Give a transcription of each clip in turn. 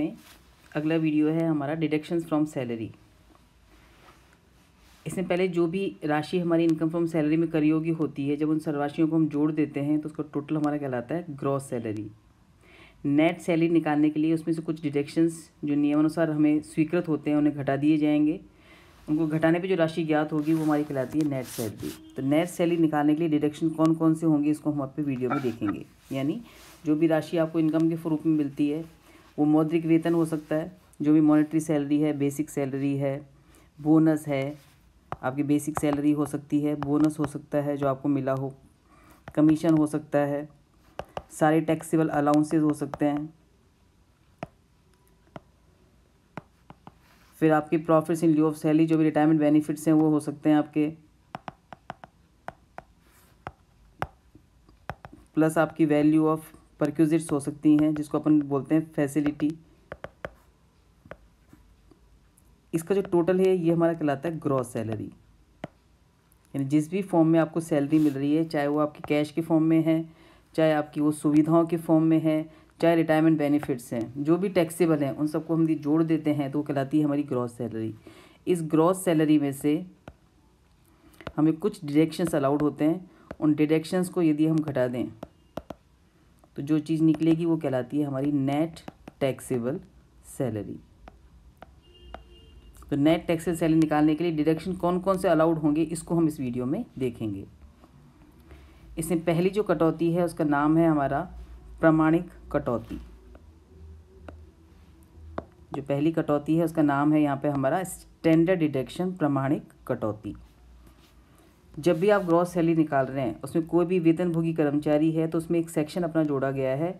में अगला वीडियो है हमारा डिडक्शंस फ्रॉम सैलरी इसमें पहले जो भी राशि हमारी इनकम फ्रॉम सैलरी में करयोगी होती है जब उन राशियों को हम जोड़ देते हैं तो उसका टोटल हमारा कहलाता है ग्रॉस सैलरी नेट सैलरी निकालने के लिए उसमें से कुछ डिडक्शंस जो नियमानुसार हमें स्वीकृत होते हैं उन्हें घटा दिए जाएंगे उनको घटाने पे जो राशि ज्ञात होगी वो हमारी कहलाती है नेट सैलरी तो नेट सैलरी निकालने के लिए डिडक्शन कौन कौन से होंगे इसको हम आपके वीडियो में देखेंगे यानी जो भी राशि आपको इनकम के रूप में मिलती है वो मौद्रिक वेतन हो सकता है जो भी मॉनेटरी सैलरी है बेसिक सैलरी है बोनस है आपकी बेसिक सैलरी हो सकती है बोनस हो सकता है जो आपको मिला हो कमीशन हो सकता है सारे टैक्सीबल अलाउंसेस हो सकते हैं फिर आपकी profits in lieu of salary जो भी रिटायरमेंट बेनिफिट्स हैं वो हो सकते हैं आपके प्लस आपकी वैल्यू ऑफ परक्यूजिट्स हो सकती हैं जिसको अपन बोलते हैं फैसिलिटी इसका जो टोटल है ये हमारा कहलाता है ग्रॉस सैलरी यानी जिस भी फॉर्म में आपको सैलरी मिल रही है चाहे वो आपके कैश के फॉर्म में है चाहे आपकी वो सुविधाओं के फॉर्म में है चाहे रिटायरमेंट बेनिफिट्स हैं जो भी टैक्सेबल हैं उन सबको हम जोड़ देते हैं तो कहलाती है हमारी ग्रॉस सैलरी इस ग्रॉस सैलरी में से हमें कुछ डिडक्शंस अलाउड होते हैं उन डिडक्शंस को यदि हम घटा दें तो जो चीज़ निकलेगी वो कहलाती है हमारी नेट टैक्सेबल सैलरी तो नेट टैक्सेबल सैलरी निकालने के लिए डिडक्शन कौन कौन से अलाउड होंगे इसको हम इस वीडियो में देखेंगे इसमें पहली जो कटौती है उसका नाम है हमारा प्रमाणिक कटौती जो पहली कटौती है उसका नाम है यहाँ पे हमारा स्टैंडर्ड डिडक्शन प्रमाणिक कटौती जब भी आप ग्रॉस सैलरी निकाल रहे हैं उसमें कोई भी वेतनभोगी कर्मचारी है तो उसमें एक सेक्शन अपना जोड़ा गया है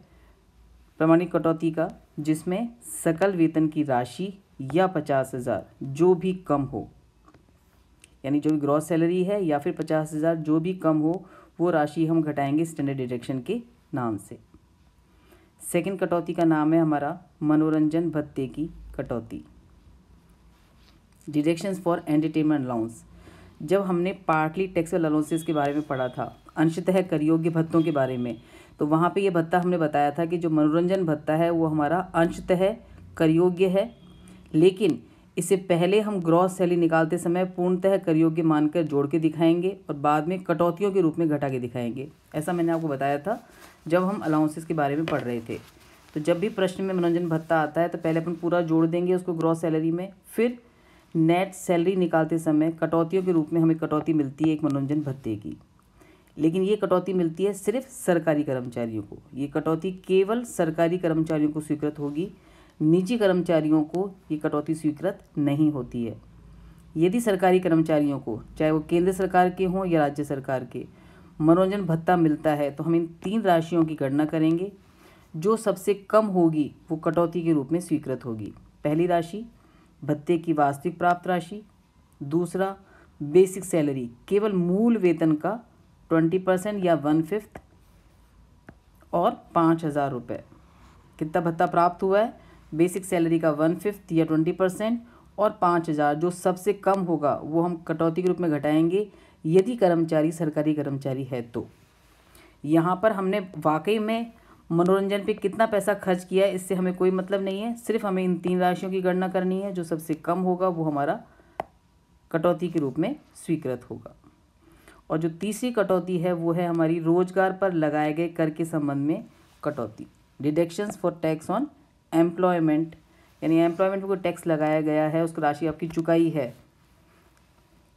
प्रमाणिक कटौती का जिसमें सकल वेतन की राशि या पचास हज़ार जो भी कम हो यानी जो भी ग्रॉस सैलरी है या फिर पचास हज़ार जो भी कम हो वो राशि हम घटाएंगे स्टैंडर्ड डिडक्शन के नाम से सेकंड कटौती का नाम है हमारा मनोरंजन भत्ते की कटौती डिडक्शंस फॉर एंटरटेनमेंट अलाउंस जब हमने पार्टली टैक्सेबल अलाउंसेस के बारे में पढ़ा था अंशतः करयोग्य भत्तों के बारे में तो वहाँ पे ये भत्ता हमने बताया था कि जो मनोरंजन भत्ता है वो हमारा अंशतः करयोग्य है लेकिन इससे पहले हम ग्रॉस सैली निकालते समय पूर्णतः करयोग्य मानकर जोड़ के दिखाएंगे और बाद में कटौतियों के रूप में घटा के दिखाएंगे ऐसा मैंने आपको बताया था जब हम अलाउंसेस के बारे में पढ़ रहे थे तो जब भी प्रश्न में मनोरंजन भत्ता आता है तो पहले अपन पूरा जोड़ देंगे उसको ग्रॉस सैलरी में फिर नेट सैलरी निकालते समय कटौतियों के रूप में हमें कटौती मिलती है एक मनोरंजन भत्ते की लेकिन ये कटौती मिलती है सिर्फ सरकारी कर्मचारियों को ये कटौती केवल सरकारी कर्मचारियों को स्वीकृत होगी निजी कर्मचारियों को ये कटौती स्वीकृत नहीं होती है यदि सरकारी कर्मचारियों को चाहे वो केंद्र सरकार के हों या राज्य सरकार के मनोरंजन भत्ता मिलता है तो हम इन तीन राशियों की गणना करेंगे जो सबसे कम होगी वो कटौती के रूप में स्वीकृत होगी पहली राशि भत्ते की वास्तविक प्राप्त राशि दूसरा बेसिक सैलरी केवल मूल वेतन का ट्वेंटी परसेंट या वन फिफ्थ और पाँच हज़ार रुपये कितना भत्ता प्राप्त हुआ है बेसिक सैलरी का वन फिफ्थ या ट्वेंटी परसेंट और पाँच हज़ार जो सबसे कम होगा वो हम कटौती के रूप में घटाएंगे यदि कर्मचारी सरकारी कर्मचारी है तो यहाँ पर हमने वाकई में मनोरंजन पे कितना पैसा खर्च किया है इससे हमें कोई मतलब नहीं है सिर्फ हमें इन तीन राशियों की गणना करनी है जो सबसे कम होगा वो हमारा कटौती के रूप में स्वीकृत होगा और जो तीसरी कटौती है वो है हमारी रोजगार पर लगाए गए कर के संबंध में कटौती deductions for tax on employment यानी एम्प्लॉयमेंट पर कोई टैक्स लगाया गया है उसकी राशि आपकी चुकाई है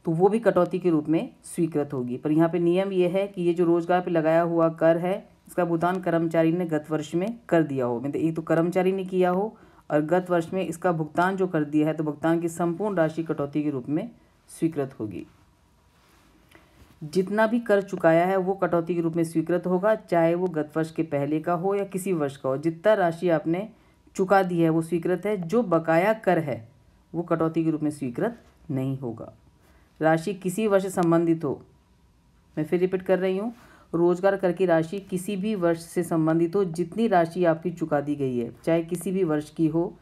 तो वो भी कटौती के रूप में स्वीकृत होगी पर यहाँ पे नियम ये है कि ये जो रोजगार पे लगाया हुआ कर है इसका भुगतान कर्मचारी ने गत वर्ष में कर दिया हो मतलब एक तो कर्मचारी ने किया हो और गत वर्ष में इसका भुगतान जो कर दिया है तो भुगतान की संपूर्ण राशि कटौती के रूप में स्वीकृत होगी जितना भी कर चुकाया है वो कटौती के रूप में स्वीकृत होगा चाहे वो गत वर्ष के पहले का हो या किसी वर्ष का हो जितना राशि आपने चुका दी है वो स्वीकृत है जो बकाया कर है वो कटौती के रूप में स्वीकृत नहीं होगा राशि किसी वर्ष संबंधित हो मैं फिर रिपीट कर रही हूँ रोजगार कर की राशि किसी भी वर्ष से संबंधित हो जितनी राशि आपकी चुका दी गई है चाहे किसी भी वर्ष की हो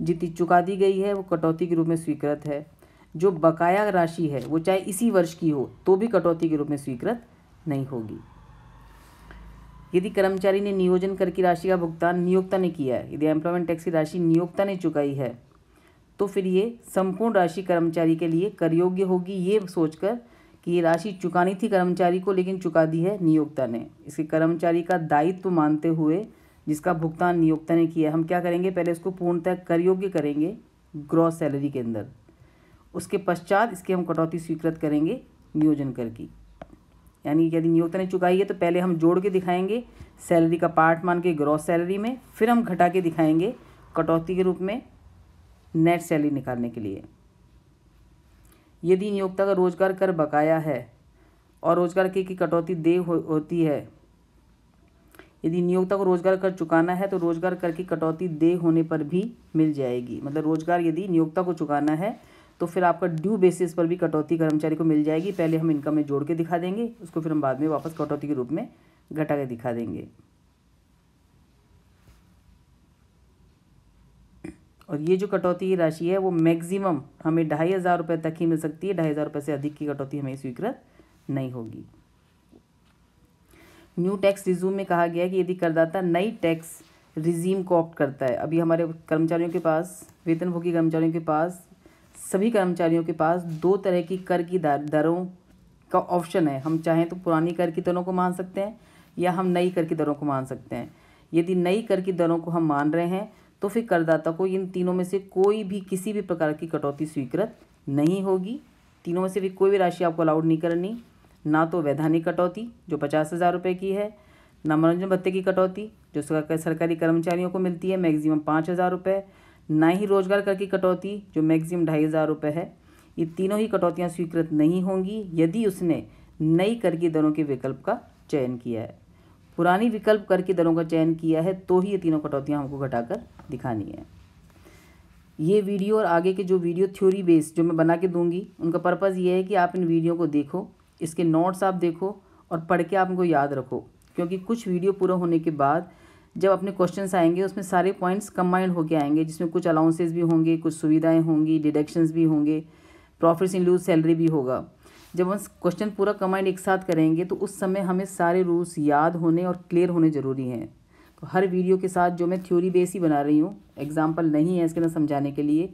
जितनी चुका दी गई है वो कटौती के रूप में स्वीकृत है जो बकाया राशि है वो चाहे इसी वर्ष की हो तो भी कटौती के रूप में स्वीकृत नहीं होगी यदि कर्मचारी ने नियोजन कर की राशि का भुगतान नियोक्ता ने किया है यदि एम्प्लॉयमेंट टैक्स की राशि नियोक्ता ने चुकाई है तो फिर ये संपूर्ण राशि कर्मचारी के लिए करयोग्य होगी ये सोचकर कि ये राशि चुकानी थी कर्मचारी को लेकिन चुका दी है नियोक्ता ने इसके कर्मचारी का दायित्व मानते हुए जिसका भुगतान नियोक्ता ने किया हम क्या करेंगे पहले इसको पूर्णतः करयोग्य करेंगे ग्रॉस सैलरी के अंदर उसके पश्चात इसकी हम कटौती स्वीकृत करेंगे नियोजन कर की यानी यदि नियोक्ता ने चुकाई है तो पहले हम जोड़ के दिखाएंगे सैलरी का पार्ट मान के ग्रॉस सैलरी में फिर हम घटा के दिखाएंगे कटौती के रूप में नेट सैलरी निकालने के लिए यदि नियोक्ता का रोजगार कर बकाया है और रोजगार की, की कटौती दे हो, होती है यदि नियोक्ता को रोजगार कर चुकाना है तो रोजगार कर की कटौती दे होने पर भी मिल जाएगी मतलब रोजगार यदि नियोक्ता को चुकाना है तो फिर आपका ड्यू बेसिस पर भी कटौती कर्मचारी को मिल जाएगी पहले हम इनकम में जोड़ के दिखा देंगे उसको फिर हम बाद में वापस कटौती के रूप में घटा के दिखा देंगे और ये जो कटौती राशि है वो मैक्सिमम हमें ढाई हज़ार रुपये तक ही मिल सकती है ढाई हज़ार रुपये से अधिक की कटौती हमें स्वीकृत नहीं होगी न्यू टैक्स रिज्यूम में कहा गया है कि यदि करदाता नई टैक्स रिजीम को ऑप्ट करता है अभी हमारे कर्मचारियों के पास वेतनभोगी कर्मचारियों के पास सभी कर्मचारियों के पास दो तरह की कर की दरों का ऑप्शन है हम चाहें तो पुरानी कर की दरों को मान सकते हैं या हम नई कर की दरों को मान सकते हैं यदि नई कर की दरों को हम मान रहे हैं तो फिर करदाता को इन तीनों में से कोई भी किसी भी प्रकार की कटौती स्वीकृत नहीं होगी तीनों में से भी कोई भी राशि आपको अलाउड नहीं करनी ना तो वैधानिक कटौती जो पचास हज़ार रुपये की है ना मनोरंजन भत्ते की कटौती जो सरकारी कर्मचारियों को मिलती है मैक्सिमम पाँच हज़ार रुपये ना ही रोजगार कर की कटौती जो मैक्सिमम ढाई हज़ार रुपये है ये तीनों ही कटौतियाँ स्वीकृत नहीं होंगी यदि उसने नई कर की दरों के विकल्प का चयन किया है पुरानी विकल्प करके दलों दरों का चयन किया है तो ही ये तीनों कटौतियाँ हमको घटाकर दिखानी है ये वीडियो और आगे के जो वीडियो थ्योरी बेस्ड जो मैं बना के दूंगी उनका पर्पज़ ये है कि आप इन वीडियो को देखो इसके नोट्स आप देखो और पढ़ के आप उनको याद रखो क्योंकि कुछ वीडियो पूरा होने के बाद जब अपने क्वेश्चंस आएंगे उसमें सारे पॉइंट्स कंबाइंड होके आएंगे जिसमें कुछ अलाउंसेज भी होंगे कुछ सुविधाएं होंगी डिडक्शंस भी होंगे प्रॉफिट्स इन लूज सैलरी भी होगा जब हम क्वेश्चन पूरा कमाइंड एक साथ करेंगे तो उस समय हमें सारे रूल्स याद होने और क्लियर होने ज़रूरी हैं तो हर वीडियो के साथ जो मैं थ्योरी बेस ही बना रही हूँ एग्जाम्पल नहीं है इसके अंदर समझाने के लिए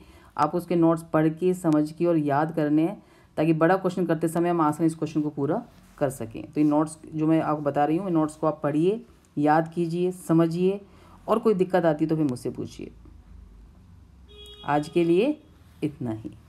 आप उसके नोट्स पढ़ के समझ के और याद करने हैं ताकि बड़ा क्वेश्चन करते समय हम आसानी इस क्वेश्चन को पूरा कर सकें तो ये नोट्स जो मैं आपको बता रही हूँ इन नोट्स को आप पढ़िए याद कीजिए समझिए और कोई दिक्कत आती है तो फिर मुझसे पूछिए आज के लिए इतना ही